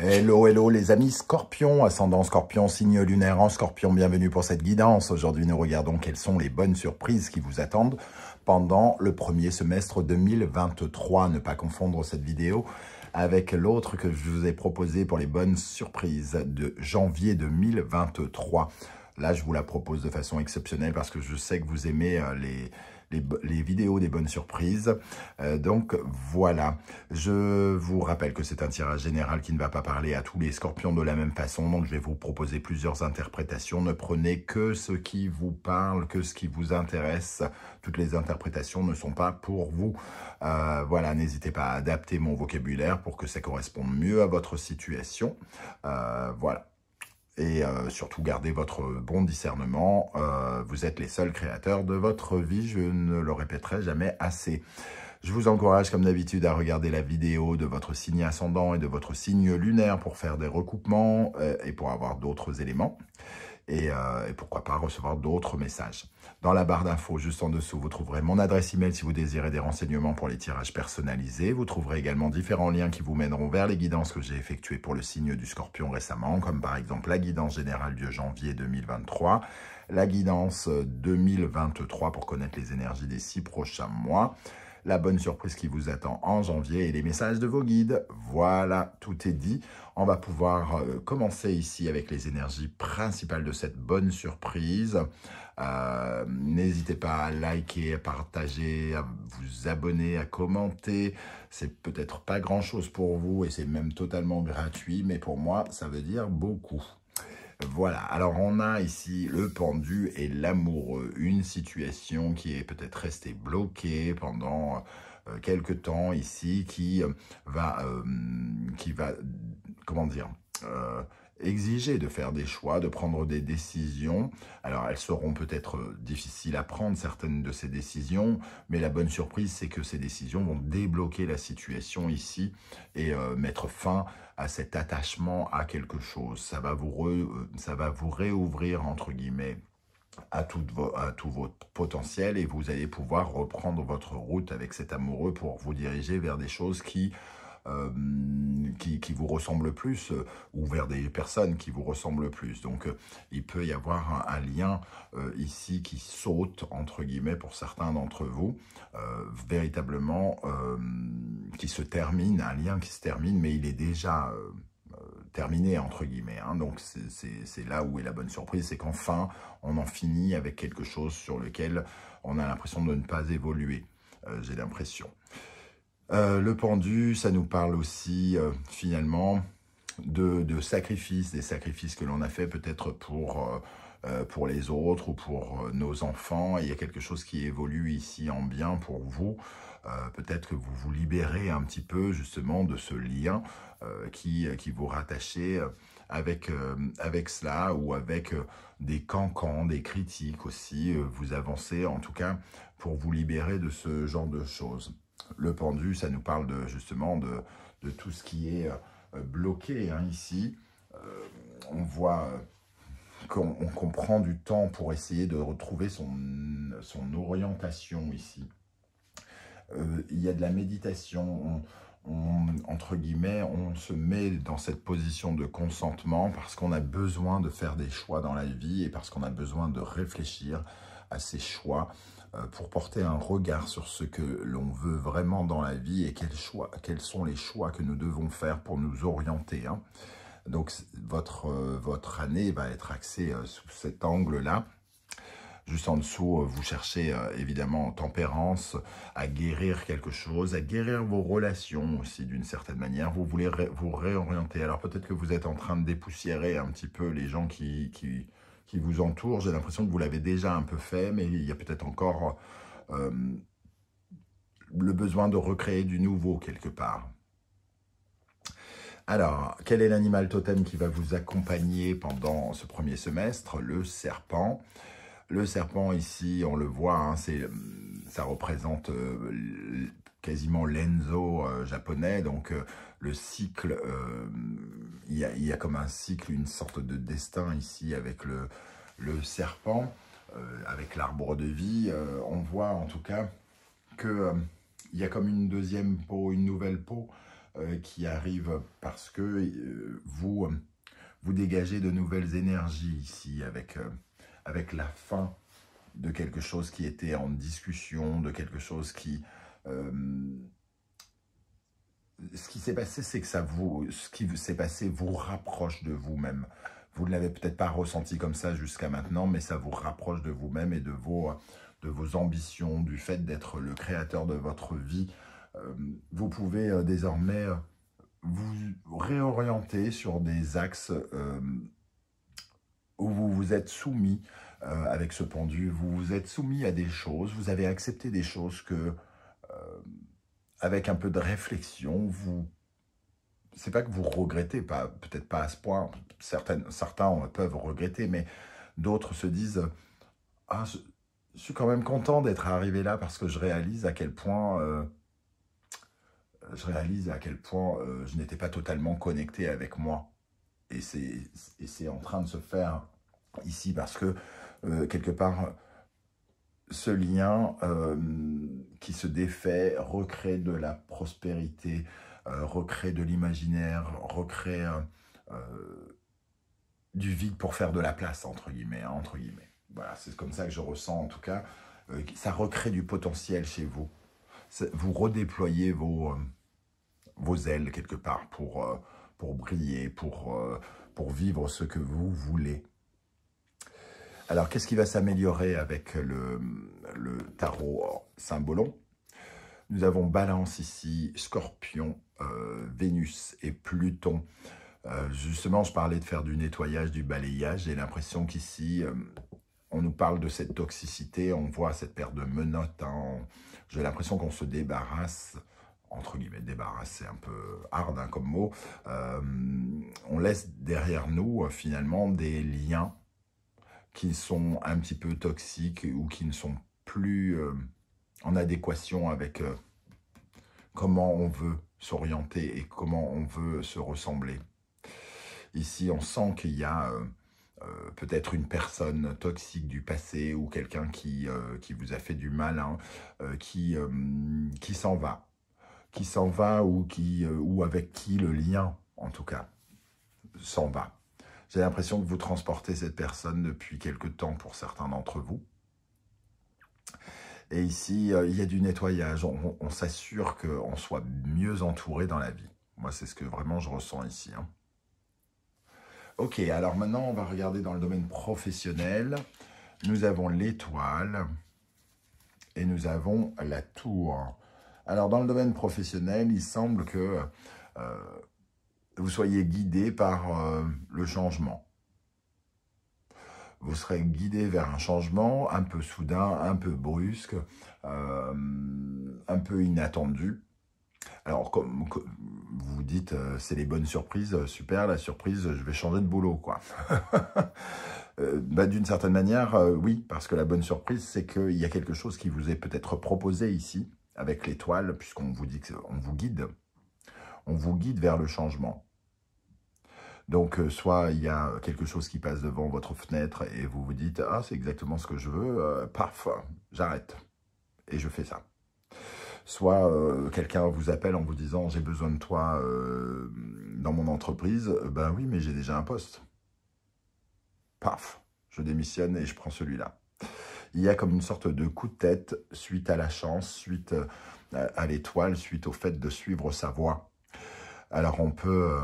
Hello, hello les amis scorpions, ascendant Scorpion, signe lunaire en Scorpion, bienvenue pour cette guidance. Aujourd'hui, nous regardons quelles sont les bonnes surprises qui vous attendent pendant le premier semestre 2023. Ne pas confondre cette vidéo avec l'autre que je vous ai proposé pour les bonnes surprises de janvier 2023. Là, je vous la propose de façon exceptionnelle parce que je sais que vous aimez euh, les les, vidéos des bonnes surprises. Euh, donc voilà, je vous rappelle que c'est un tirage général qui ne va pas parler à tous les scorpions de la même façon, donc je vais vous proposer plusieurs interprétations. Ne prenez que ce qui vous parle, que ce qui vous intéresse. Toutes les interprétations ne sont pas pour vous. Euh, voilà, n'hésitez pas à adapter mon vocabulaire pour que ça corresponde mieux à votre situation. Euh, voilà et euh, surtout gardez votre bon discernement. Euh, vous êtes les seuls créateurs de votre vie, je ne le répéterai jamais assez. Je vous encourage comme d'habitude à regarder la vidéo de votre signe ascendant et de votre signe lunaire pour faire des recoupements euh, et pour avoir d'autres éléments. Euh, et, pourquoi pas recevoir d'autres messages. Dans la barre d'infos juste en dessous, vous trouverez mon adresse email si vous désirez des renseignements pour les tirages personnalisés. Vous trouverez également différents liens qui vous mèneront vers les guidances que j'ai effectuées pour le signe du scorpion récemment, comme par exemple la guidance générale du janvier 2023, la guidance 2023 pour connaître les énergies des six prochains mois la bonne surprise qui vous attend en janvier et les messages de vos guides. Voilà, tout est dit. On va pouvoir euh, commencer ici avec les énergies principales de cette bonne surprise. Euh, n'hésitez pas à liker, à partager, à vous abonner, à commenter. C'est peut-être pas grand-chose pour vous et c'est même totalement gratuit, mais pour moi, ça veut dire beaucoup. Voilà, alors on a ici le pendu et l'amoureux, une situation qui est peut-être restée bloquée pendant euh, quelque temps ici, qui euh, va, euh, qui va, comment dire, exiger de faire des choix, de prendre des décisions. Alors elles seront peut-être euh, difficiles à prendre, certaines de ces décisions, mais la bonne surprise, c'est que ces décisions vont débloquer la situation ici et euh, mettre fin à cet attachement à quelque chose. Ça va vous, euh, ça va vous réouvrir, entre guillemets, à à tout votre potentiel et vous allez pouvoir reprendre votre route avec cet amoureux pour vous diriger vers des choses qui euh, qui, vous ressemble plus euh, ou vers des personnes qui vous ressemblent plus. Donc, euh, il peut y avoir un, lien ici qui saute, entre guillemets, pour certains d'entre vous, véritablement, qui se termine, un lien qui se termine, mais il est déjà terminé entre guillemets. Hein. Donc c'est là où est la bonne surprise, c'est qu'enfin on en finit avec quelque chose sur lequel on a l'impression de ne pas évoluer, j'ai l'impression. Euh, le pendu, ça nous parle aussi euh, finalement de, sacrifices, des sacrifices que l'on a fait peut-être pour, euh, pour les autres ou pour nos enfants. Il y a quelque chose qui évolue ici en bien pour vous. peut-être que vous vous libérez un petit peu justement de ce lien qui, vous rattachez avec, avec cela ou avec des cancans, des critiques aussi. vous avancez en tout cas pour vous libérer de ce genre de choses. Le pendu, ça nous parle justement de, tout ce qui est euh, bloqué hein, ici. Euh, on voit euh, qu'on comprend prend du temps pour essayer de retrouver son, orientation ici. il y a de la méditation, guillemets, on se met dans cette position de consentement parce qu'on a besoin de faire des choix dans la vie et parce qu'on a besoin de réfléchir à ses choix, euh, pour porter un regard sur ce que l'on veut vraiment dans la vie et quels, choix, quels sont les choix que nous devons faire pour nous orienter. Hein. Donc votre, euh, votre année va être axée euh, sous cet angle-là. Juste en dessous, vous cherchez évidemment tempérance à guérir quelque chose, à guérir vos relations aussi d'une certaine manière. Vous voulez vous réorienter. Alors peut-être que vous êtes en train de dépoussiérer un petit peu les gens qui vous entoure. J'ai l'impression que vous l'avez déjà un peu fait, mais il y a peut-être encore euh, le besoin de recréer du nouveau quelque part. Alors, quel est l'animal totem qui va vous accompagner pendant ce premier semestre Le serpent. Le serpent, ici, on le voit, hein, c'est ça représente euh, quasiment l'enzo euh, japonais. Donc euh, le cycle, euh, il y, a comme un cycle, une sorte de destin ici avec le, le serpent, avec l'arbre de vie. on voit en tout cas que il y a comme une deuxième peau, une nouvelle peau qui arrive parce que vous, vous dégagez de nouvelles énergies ici avec, avec la fin de quelque chose qui était en discussion, de quelque chose qui euh, ce qui s'est passé, c'est que ça vous, ce qui s'est passé vous rapproche de vous-même. Vous ne l'avez peut-être pas ressenti comme ça jusqu'à maintenant, mais ça vous rapproche de vous-même et de vos, de vos ambitions, du fait d'être le créateur de votre vie. Euh, vous pouvez euh, désormais vous réorienter sur des axes où vous vous êtes soumis avec ce pendu, vous vous êtes soumis à des choses, vous avez accepté des choses que euh, avec un peu de réflexion, vous c'est pas que vous regrettez, pas peut-être pas à ce point, certaines, certains peuvent regretter, mais d'autres se disent « Ah, je, suis quand même content d'être arrivé là parce que je réalise à quel point, euh, je, réalise à quel point euh, je n'étais pas totalement connecté avec moi. » Et c'est en train de se faire ici parce que, quelque part, ce lien euh, qui se défait, recrée de la prospérité, euh, recrée de l'imaginaire, recrée euh, du vide pour faire de la place, entre guillemets. Hein, entre guillemets. Voilà, c'est comme ça que je ressens en tout cas. ça recrée du potentiel chez vous. Vous redéployez vos, vos ailes quelque part pour, pour briller, pour, pour vivre ce que vous voulez. Alors, qu'est-ce qui va s'améliorer avec le, tarot symbolon Nous avons Balance ici, Scorpion, euh, Vénus et Pluton. Euh, justement, je parlais de faire du nettoyage, du balayage. J'ai l'impression qu'ici, euh, on nous parle de cette toxicité. On voit cette paire de menottes. Hein. J'ai l'impression qu'on se débarrasse entre guillemets, débarrasser un peu hard hein, comme mot, on laisse derrière nous finalement des liens qui sont un petit peu toxiques ou qui ne sont plus euh, en adéquation avec euh, comment on veut s'orienter et comment on veut se ressembler. Ici, on sent qu'il y a euh, peut-être une personne toxique du passé ou quelqu'un qui, qui vous a fait du mal, hein, qui, qui s'en va, qui s'en va ou, qui, ou avec qui le lien, en tout cas, s'en va. J'ai l'impression que vous transportez cette personne depuis quelque temps pour certains d'entre vous. Et ici, euh, il y a du nettoyage. On, s'assure qu'on soit mieux entouré dans la vie. Moi, c'est ce que vraiment je ressens ici. Hein. Ok, alors maintenant, on va regarder dans le domaine professionnel. Nous avons l'étoile et nous avons la tour. Alors, dans le domaine professionnel, il semble que euh, vous soyez guidé par euh, le changement. Vous serez guidé vers un changement un peu soudain, un peu brusque, euh, un peu inattendu. Alors, comme, vous dites, euh, c'est les bonnes surprises, super, la surprise, je vais changer de boulot, quoi. Bah, d'une certaine manière, oui, parce que la bonne surprise, c'est qu'il y a quelque chose qui vous est peut-être proposé ici, avec l'étoile, puisqu'on vous dit, on vous guide, on vous guide vers le changement. Donc, euh, soit il y a quelque chose qui passe devant votre fenêtre et vous vous dites « Ah, c'est exactement ce que je veux, euh, paf, j'arrête et je fais ça. » Soit euh, quelqu'un vous appelle en vous disant « J'ai besoin de toi dans mon entreprise. » Ben oui, mais j'ai déjà un poste. Paf, je démissionne et je prends celui-là. Il y a comme une sorte de coup de tête suite à la chance, suite à l'étoile, suite au fait de suivre sa voie. Alors, on peut...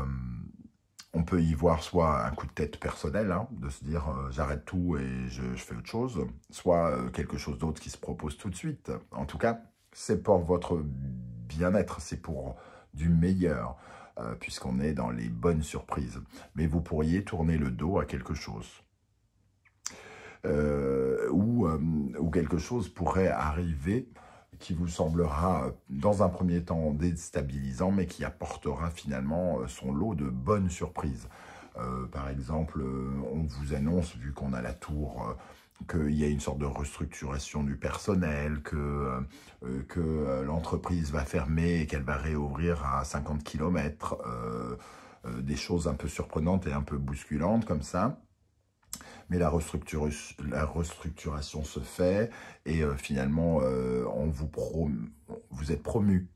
On peut y voir soit un coup de tête personnel, hein, de se dire euh, j'arrête tout et je, fais autre chose, soit euh, quelque chose d'autre qui se propose tout de suite. En tout cas, c'est pour votre bien-être, c'est pour du meilleur, euh, puisqu'on est dans les bonnes surprises. Mais vous pourriez tourner le dos à quelque chose. ou, quelque chose pourrait arriver qui vous semblera euh, dans un premier temps déstabilisant, mais qui apportera finalement euh, son lot de bonnes surprises. Euh, par exemple, on vous annonce, vu qu'on a la tour qu'il y a une sorte de restructuration du personnel, que, que l'entreprise va fermer et qu'elle va réouvrir à 50 km, des choses un peu surprenantes et un peu bousculantes comme ça mais la, la restructuration se fait et euh, finalement, euh, on vous, vous êtes promu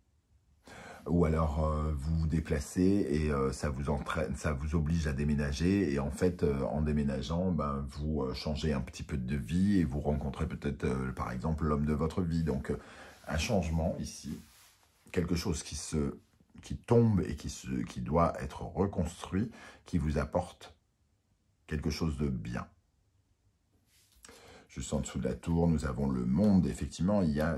ou alors euh, vous vous déplacez et ça vous entraîne, ça vous oblige à déménager et en fait en déménageant ben, vous changez un petit peu de vie et vous rencontrez peut-être par exemple l'homme de votre vie donc un changement ici quelque chose qui se qui tombe et qui se qui doit être reconstruit qui vous apporte quelque chose de bien juste en dessous de la tour, nous avons le monde. Effectivement, euh,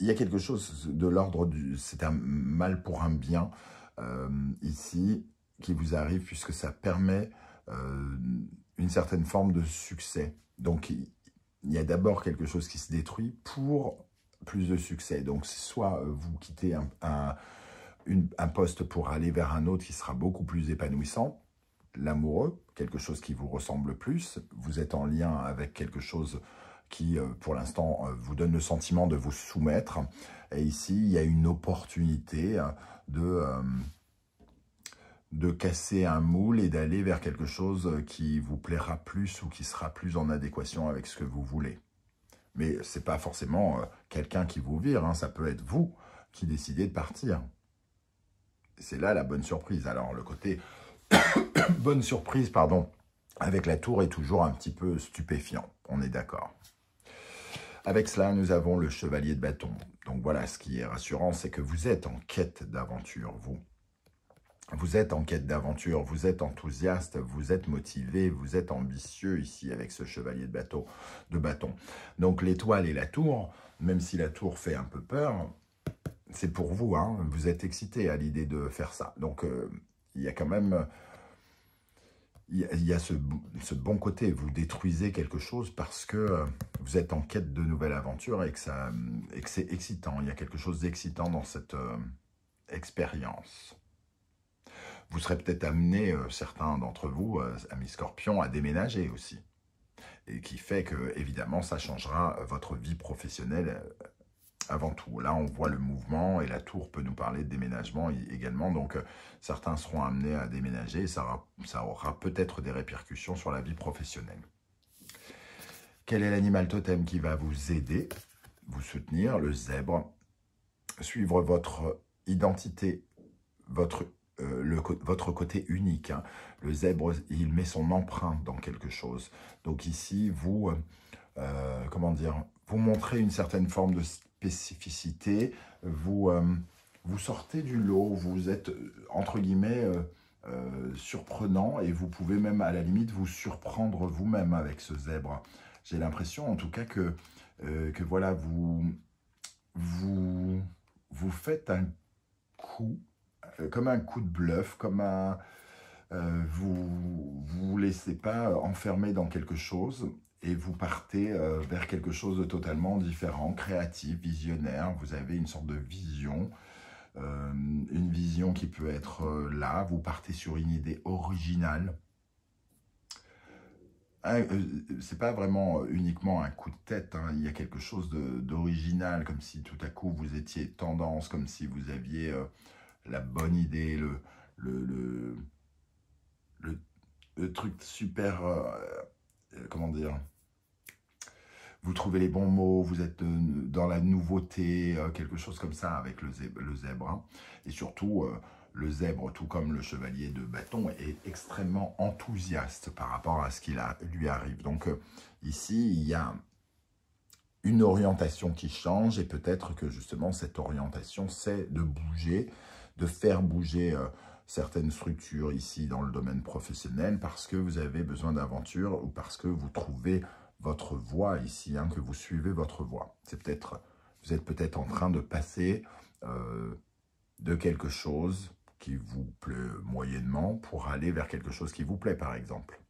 il y a, quelque chose de l'ordre du... C'est un mal pour un bien, euh, ici, qui vous arrive, puisque ça permet euh, une certaine forme de succès. Donc, il y a d'abord quelque chose qui se détruit pour plus de succès. Donc, soit vous quittez un poste pour aller vers un autre qui sera beaucoup plus épanouissant, l'amoureux, quelque chose qui vous ressemble plus, vous êtes en lien avec quelque chose qui, euh, pour l'instant, euh, vous donne le sentiment de vous soumettre. Et ici, il y a une opportunité hein, de, euh, de casser un moule et d'aller vers quelque chose qui vous plaira plus ou qui sera plus en adéquation avec ce que vous voulez. Mais ce n'est pas forcément quelqu'un qui vous vire, hein, ça peut être vous qui décidez de partir. C'est là la bonne surprise. Alors, le côté bonne surprise, pardon, avec la tour est toujours un petit peu stupéfiant, on est d'accord. Avec cela, nous avons le chevalier de bâton. Donc voilà, ce qui est rassurant, c'est que vous êtes en quête d'aventure, vous. Vous êtes en quête d'aventure, vous êtes enthousiaste, vous êtes motivé, vous êtes ambitieux ici avec ce chevalier de, de bâton. Donc l'étoile et la tour, même si la tour fait un peu peur, c'est pour vous, hein. vous êtes excité à l'idée de faire ça. Donc euh, il y a quand même euh, il y a, ce, bon côté, vous détruisez quelque chose parce que euh, vous êtes en quête de nouvelles aventures et que, ça, c'est excitant. Il y a quelque chose d'excitant dans cette euh, expérience. Vous serez peut-être amené, certains d'entre vous, amis scorpions, à déménager aussi. Et qui fait que, évidemment, ça changera votre vie professionnelle avant tout. Là, on voit le mouvement et la tour peut nous parler de déménagement également. Donc, euh, certains seront amenés à déménager ça aura, peut-être des répercussions sur la vie professionnelle. Quel est l'animal totem qui va vous aider, vous soutenir Le zèbre. Suivre votre identité, votre euh, votre côté unique. Hein. Le zèbre, il met son empreinte dans quelque chose. Donc ici, vous, euh, comment dire, vous montrez une certaine forme de Spécificité, vous, euh, vous sortez du lot, vous êtes euh, entre guillemets euh, surprenant et vous pouvez même à la limite vous surprendre vous-même avec ce zèbre. J'ai l'impression en tout cas que, que voilà, vous, vous, vous faites un coup, comme un coup de bluff, comme un... vous vous laissez pas enfermer dans quelque chose et vous partez euh, vers quelque chose de totalement différent, créatif, visionnaire. Vous avez une sorte de vision, euh, une vision qui peut être euh, là. Vous partez sur une idée originale. C'est pas vraiment uniquement un coup de tête, hein. il y a quelque chose d'original, comme si tout à coup vous étiez tendance, comme si vous aviez la bonne idée, le, le, le, le truc super euh, comment dire, vous trouvez les bons mots, vous êtes euh, dans la nouveauté, euh, quelque chose comme ça avec le zèbre. Hein. Et surtout, le zèbre, tout comme le chevalier de bâton, est extrêmement enthousiaste par rapport à ce qui lui arrive. Donc ici, il y a une orientation qui change et peut-être que justement cette orientation, c'est de bouger, de faire bouger certaines structures ici dans le domaine professionnel parce que vous avez besoin d'aventure ou parce que vous trouvez votre voie ici, hein, que vous suivez votre voie. C'est peut-être, vous êtes peut-être en train de passer euh, de quelque chose qui vous plaît moyennement pour aller vers quelque chose qui vous plaît, par exemple.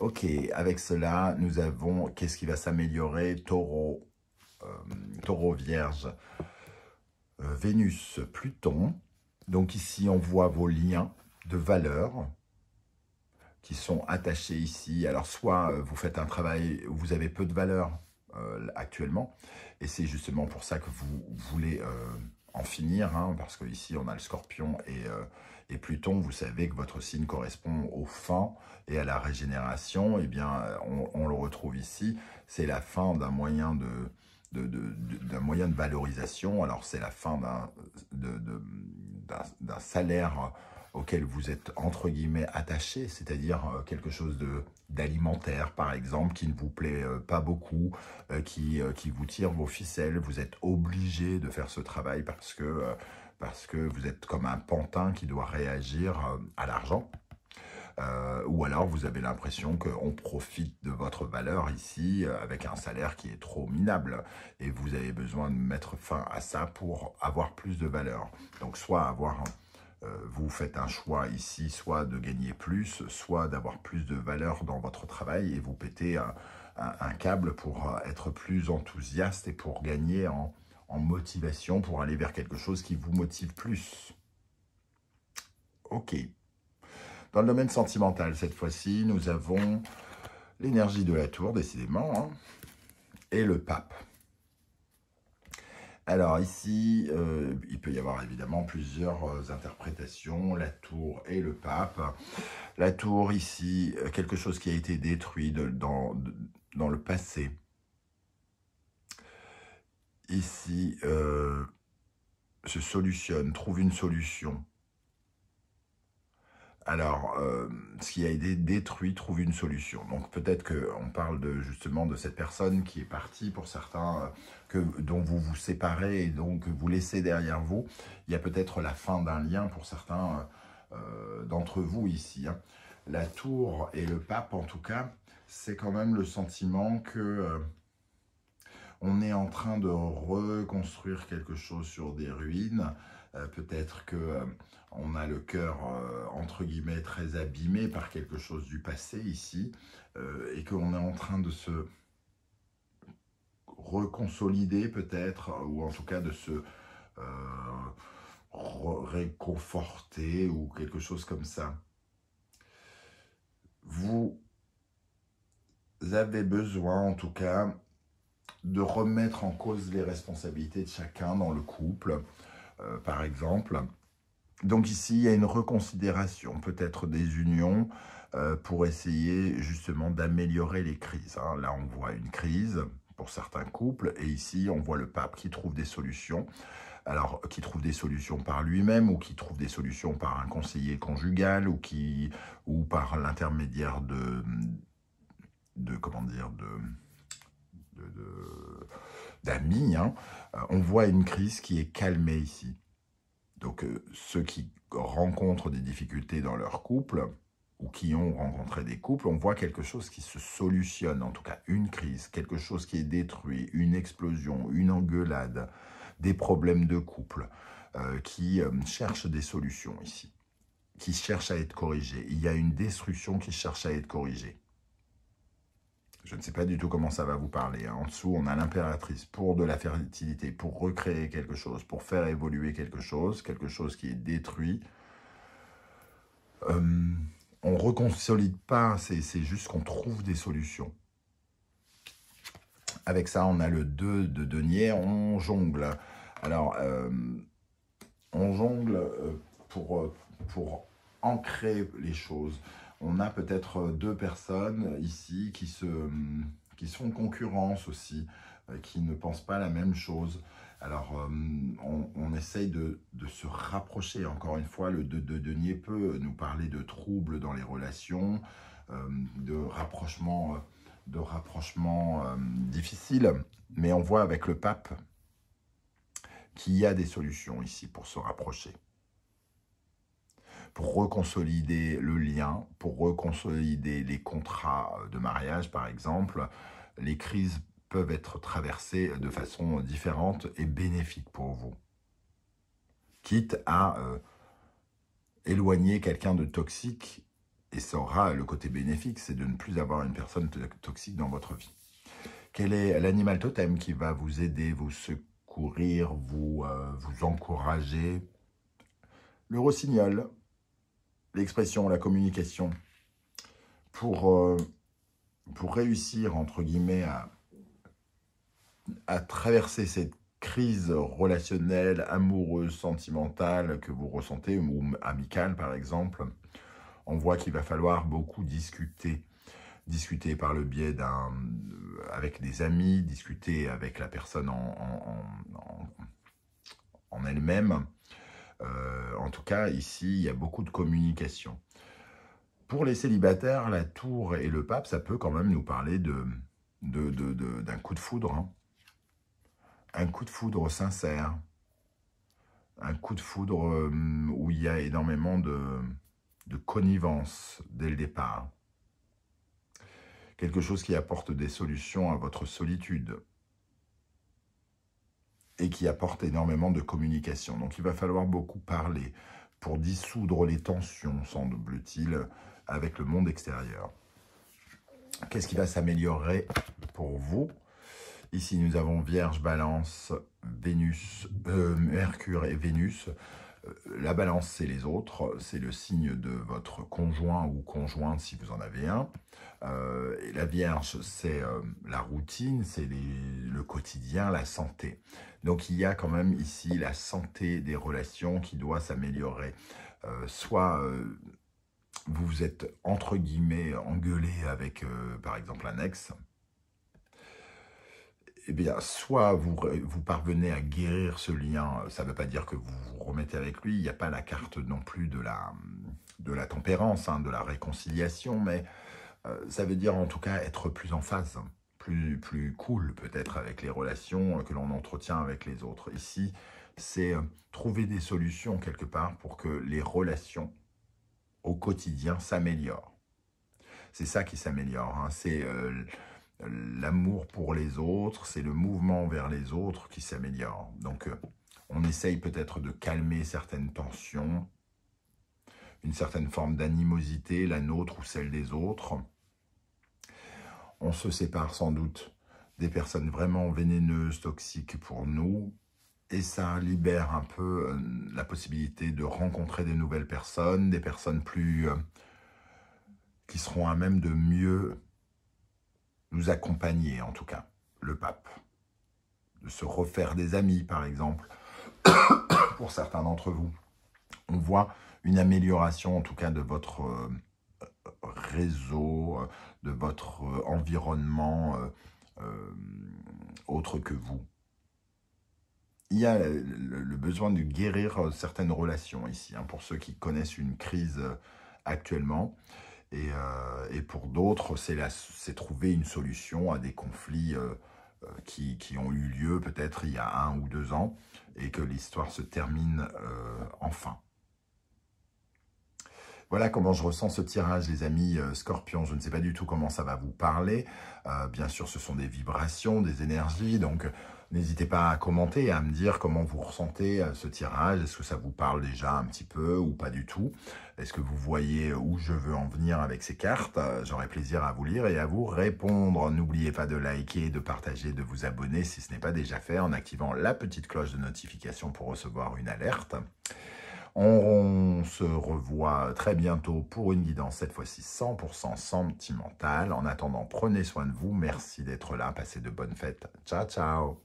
Ok, avec cela, nous avons qu'est-ce qui va s'améliorer Taureau, euh, Taureau Vierge, euh, Vénus, Pluton, donc ici, on voit vos liens de valeur qui sont attachés ici. Alors soit euh, vous faites un travail où vous avez peu de valeur euh, actuellement, et c'est justement pour ça que vous voulez euh, en finir, hein, parce que ici on a le scorpion et, Pluton, vous savez que votre signe correspond aux fins et à la régénération, et eh bien on, le retrouve ici, c'est la fin d'un moyen de moyen de valorisation, alors c'est la fin d'un de d'un salaire euh, auquel vous êtes entre guillemets attaché, c'est-à-dire euh, quelque chose d'alimentaire par exemple qui ne vous plaît euh, pas beaucoup, qui, vous tire vos ficelles, vous êtes obligé de faire ce travail parce que vous êtes comme un pantin qui doit réagir à l'argent. Euh, ou alors vous avez l'impression qu'on profite de votre valeur ici euh, avec un salaire qui est trop minable et vous avez besoin de mettre fin à ça pour avoir plus de valeur. Donc soit avoir euh, vous faites un choix ici, soit de gagner plus, soit d'avoir plus de valeur dans votre travail et vous pétez un, câble pour être plus enthousiaste et pour gagner en, motivation, pour aller vers quelque chose qui vous motive plus. Ok. Dans le domaine sentimental, cette fois-ci, nous avons l'énergie de la tour, décidément, hein, et le pape. Alors ici, euh, il peut y avoir évidemment plusieurs euh, interprétations, la tour et le pape. La tour ici, euh, quelque chose qui a été détruit dans, dans, le passé. Ici, se solutionne, trouve une solution. Alors, euh, ce qui a été détruit trouve une solution. Donc peut-être qu'on parle justement de cette personne qui est partie pour certains, euh, que, dont vous vous séparez et donc vous laissez derrière vous. Il y a peut-être la fin d'un lien pour certains euh, d'entre vous ici. Hein. La tour et le pape, en tout cas, c'est quand même le sentiment que... on est en train de reconstruire quelque chose sur des ruines, euh, peut-être qu'on euh, a le cœur euh, entre guillemets très abîmé par quelque chose du passé ici et qu'on est en train de se reconsolider peut-être ou en tout cas de se réconforter ou quelque chose comme ça. Vous avez besoin, en tout cas, de remettre en cause les responsabilités de chacun dans le couple, euh, par exemple. Donc ici, il y a une reconsidération peut-être des unions euh, pour essayer justement d'améliorer les crises. Hein. Là, on voit une crise pour certains couples et ici, on voit le pape qui trouve des solutions. Alors, qui trouve des solutions par lui-même ou qui trouve des solutions par un conseiller conjugal ou, qui, ou par l'intermédiaire de, de... Comment dire de, de d'amis, hein, euh, on voit une crise qui est calmée ici. Donc euh, ceux qui rencontrent des difficultés dans leur couple, ou qui ont rencontré des couples, on voit quelque chose qui se solutionne, en tout cas une crise, quelque chose qui est détruit, une explosion, une engueulade, des problèmes de couple, euh, qui cherchent des solutions ici, qui cherchent à être corrigés. Il y a une destruction qui cherche à être corrigée. Je ne sais pas du tout comment ça va vous parler. Hein. En dessous, on a l'impératrice pour de la fertilité, pour recréer quelque chose, pour faire évoluer quelque chose, quelque chose qui est détruit. Euh, on ne reconsolide pas, c'est juste qu'on trouve des solutions. Avec ça, on a le 2 de denier, on jongle. Alors, euh, on jongle euh, pour, pour ancrer les choses on a peut-être euh, deux personnes euh, ici qui, se, mm, qui sont en concurrence aussi, euh, qui ne pensent pas la même chose. Alors, on, essaye de, se rapprocher. Encore une fois, le de, denier peut nous parler de troubles dans les relations, de rapprochement, de rapprochement difficile. Mais on voit avec le pape qu'il y a des solutions ici pour se rapprocher pour reconsolider le lien, pour reconsolider les contrats de mariage, par exemple. Les crises peuvent être traversées de façon différente et bénéfique pour vous. Quitte à euh, éloigner quelqu'un de toxique, et ça aura le côté bénéfique, c'est de ne plus avoir une personne toxique dans votre vie. Quel est l'animal totem qui va vous aider, vous secourir, vous, euh, vous encourager Le rossignol, l'expression, la communication, pour, euh, réussir, entre guillemets, à, traverser cette crise relationnelle, amoureuse, sentimentale que vous ressentez, ou amicale par exemple, on voit qu'il va falloir beaucoup discuter. Discuter par le biais d'un... avec des amis, discuter avec la personne en elle-même, euh, en tout cas, ici, il y a beaucoup de communication. Pour les célibataires, la tour et le pape, ça peut quand même nous parler d'un de, coup de foudre. Hein. Un coup de foudre sincère. Un coup de foudre euh, où il y a énormément de, de connivence dès le départ. Quelque chose qui apporte des solutions à votre solitude et qui apporte énormément de communication. Donc il va falloir beaucoup parler pour dissoudre les tensions, semble-t-il, avec le monde extérieur. Qu'est-ce qui va s'améliorer pour vous Ici, nous avons Vierge, Balance, Vénus, euh, Mercure et Vénus. La balance, c'est les autres, c'est le signe de votre conjoint ou conjointe si vous en avez un. Euh, et la Vierge, c'est euh, la routine, c'est le quotidien, la santé. Donc il y a quand même ici la santé des relations qui doit s'améliorer. Euh, soit vous vous êtes entre guillemets engueulé avec par exemple un ex, eh bien, soit vous, parvenez à guérir ce lien, ça ne veut pas dire que vous vous remettez avec lui, il n'y a pas la carte non plus de la, de la tempérance, hein, de la réconciliation, mais euh, ça veut dire en tout cas être plus en phase, plus, plus cool peut-être avec les relations que l'on entretient avec les autres. Ici, c'est euh, trouver des solutions quelque part pour que les relations au quotidien s'améliorent. C'est ça qui s'améliore, hein, c'est... Euh, l'amour pour les autres, c'est le mouvement vers les autres qui s'améliore. Donc, euh, on essaye peut-être de calmer certaines tensions, une certaine forme d'animosité, la nôtre ou celle des autres. On se sépare sans doute des personnes vraiment vénéneuses, toxiques pour nous, et ça libère un peu euh, la possibilité de rencontrer des nouvelles personnes, des personnes plus euh, qui seront à même de mieux nous accompagner, en tout cas, le pape. De se refaire des amis, par exemple, pour certains d'entre vous. On voit une amélioration, en tout cas, de votre euh, réseau, euh, de votre euh, environnement autre que vous. Il y a le besoin de guérir certaines relations ici, hein, pour ceux qui connaissent une crise actuellement. Euh, et, pour d'autres, c'est trouver une solution à des conflits euh, euh, qui, ont eu lieu peut-être il y a un ou deux ans et que l'histoire se termine enfin. Voilà comment je ressens ce tirage, les amis scorpions. Je ne sais pas du tout comment ça va vous parler. bien sûr, ce sont des vibrations, des énergies. Donc, N'hésitez pas à commenter, à me dire comment vous ressentez euh, ce tirage. Est-ce que ça vous parle déjà un petit peu ou pas du tout Est-ce que vous voyez où je veux en venir avec ces cartes euh, J'aurai plaisir à vous lire et à vous répondre. N'oubliez pas de liker, de partager, de vous abonner si ce n'est pas déjà fait en activant la petite cloche de notification pour recevoir une alerte. On, on, se revoit très bientôt pour une guidance, cette fois-ci 100% sentimentale. En attendant, prenez soin de vous. Merci d'être là. Passez de bonnes fêtes. Ciao, ciao